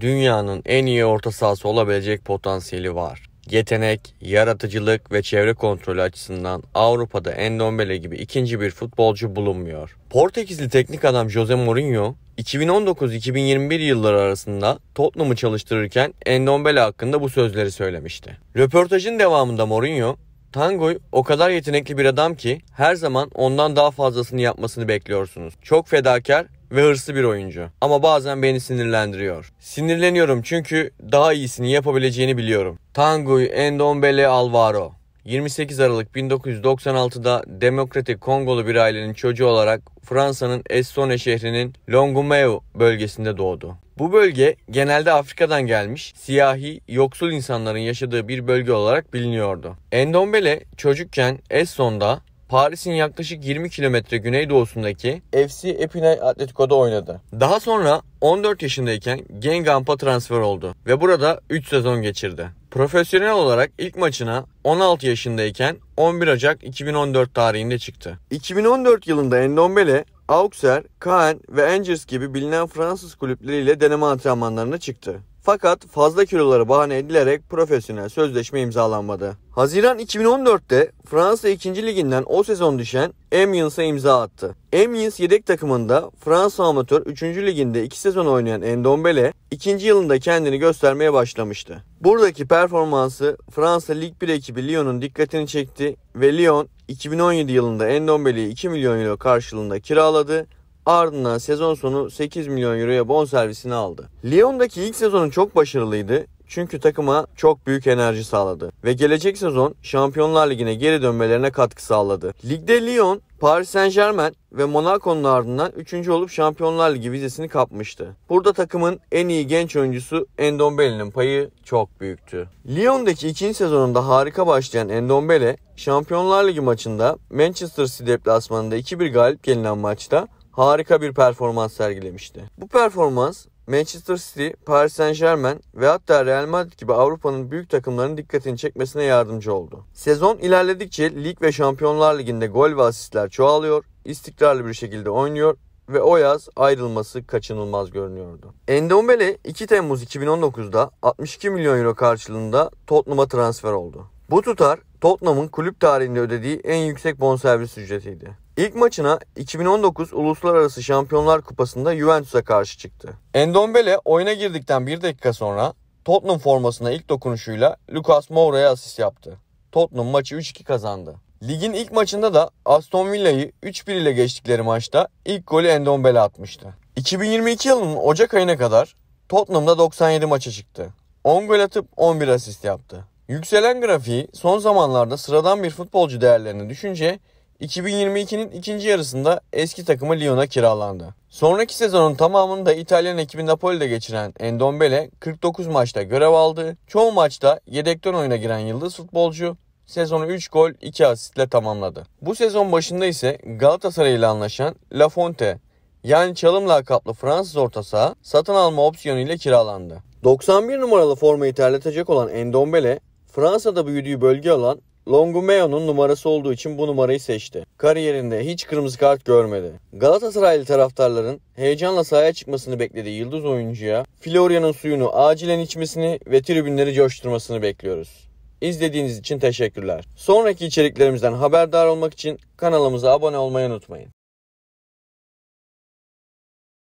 dünyanın en iyi orta sahası olabilecek potansiyeli var. Yetenek, yaratıcılık ve çevre kontrolü açısından Avrupa'da Endombele gibi ikinci bir futbolcu bulunmuyor. Portekizli teknik adam Jose Mourinho 2019-2021 yılları arasında Tottenham'ı çalıştırırken Endombele hakkında bu sözleri söylemişti. Röportajın devamında Mourinho, Tanguy o kadar yetenekli bir adam ki her zaman ondan daha fazlasını yapmasını bekliyorsunuz. Çok fedakar ve hırslı bir oyuncu. Ama bazen beni sinirlendiriyor. Sinirleniyorum çünkü daha iyisini yapabileceğini biliyorum. Tanguy Endombele Alvaro 28 Aralık 1996'da Demokratik Kongolu bir ailenin çocuğu olarak Fransa'nın Estonya şehrinin Longomeu bölgesinde doğdu. Bu bölge genelde Afrika'dan gelmiş siyahi, yoksul insanların yaşadığı bir bölge olarak biliniyordu. Endombele çocukken Esson'da Paris'in yaklaşık 20 kilometre güneydoğusundaki FC Epinay Atletico'da oynadı. Daha sonra 14 yaşındayken Gengamp'a transfer oldu ve burada 3 sezon geçirdi. Profesyonel olarak ilk maçına 16 yaşındayken 11 Ocak 2014 tarihinde çıktı. 2014 yılında Endombele Auxerre, Caen ve Angers gibi bilinen Fransız kulüpleriyle deneme antrenmanlarına çıktı. Fakat fazla kiloları bahane edilerek profesyonel sözleşme imzalanmadı. Haziran 2014'te Fransa 2. liginden o sezon düşen Amiens'a imza attı. Amiens yedek takımında Fransa amatör 3. liginde 2 sezon oynayan Endombele 2. yılında kendini göstermeye başlamıştı. Buradaki performansı Fransa Lig 1 ekibi Lyon'un dikkatini çekti ve Lyon 2017 yılında Endombele'yi 2 milyon euro karşılığında kiraladı Ardından sezon sonu 8 milyon euroya bon servisini aldı. Lyon'daki ilk sezonu çok başarılıydı. Çünkü takıma çok büyük enerji sağladı ve gelecek sezon Şampiyonlar Ligi'ne geri dönmelerine katkı sağladı. Ligde Lyon, Paris Saint Germain ve Monaco'nun ardından 3. olup Şampiyonlar Ligi vizesini kapmıştı. Burada takımın en iyi genç oyuncusu Endombele'nin payı çok büyüktü. Lyon'daki ikinci sezonunda harika başlayan Endombele, Şampiyonlar Ligi maçında Manchester City deplasmanında 2-1 galip gelinen maçta harika bir performans sergilemişti. Bu performans Manchester City, Paris Saint Germain ve hatta Real Madrid gibi Avrupa'nın büyük takımlarının dikkatini çekmesine yardımcı oldu. Sezon ilerledikçe lig ve Şampiyonlar Ligi'nde gol ve asistler çoğalıyor, istikrarlı bir şekilde oynuyor ve o yaz ayrılması kaçınılmaz görünüyordu. Endombele 2 Temmuz 2019'da 62 milyon euro karşılığında Tottenham'a transfer oldu. Bu tutar Tottenham'ın kulüp tarihinde ödediği en yüksek bonservis ücretiydi. İlk maçına 2019 Uluslararası Şampiyonlar Kupası'nda Juventus'a karşı çıktı. Endombele oyuna girdikten bir dakika sonra Tottenham formasına ilk dokunuşuyla Lucas Moura'ya asist yaptı. Tottenham maçı 3-2 kazandı. Ligin ilk maçında da Aston Villa'yı 3-1 ile geçtikleri maçta ilk golü Endombele atmıştı. 2022 yılının Ocak ayına kadar Tottenham'da 97 maça çıktı. 10 gol atıp 11 asist yaptı. Yükselen grafiği son zamanlarda sıradan bir futbolcu değerlerini düşünce 2022'nin ikinci yarısında eski takımı Lyon'a kiralandı. Sonraki sezonun tamamını da İtalyan ekibi Napoli'de geçiren Endombele 49 maçta görev aldı. Çoğu maçta yedekten oyuna giren yıldız futbolcu sezonu 3 gol 2 asistle tamamladı. Bu sezon başında ise Galatasaray ile anlaşan Lafonte yani çalım lakaplı Fransız orta saha satın alma opsiyonu ile kiralandı. 91 numaralı formayı terletecek olan Endombele Fransa'da büyüdüğü bölge olan Longumeo'nun numarası olduğu için bu numarayı seçti. Kariyerinde hiç kırmızı kart görmedi. Galatasaraylı taraftarların heyecanla sahaya çıkmasını beklediği yıldız oyuncuya Florya'nın suyunu acilen içmesini ve tribünleri coşturmasını bekliyoruz. İzlediğiniz için teşekkürler. Sonraki içeriklerimizden haberdar olmak için kanalımıza abone olmayı unutmayın.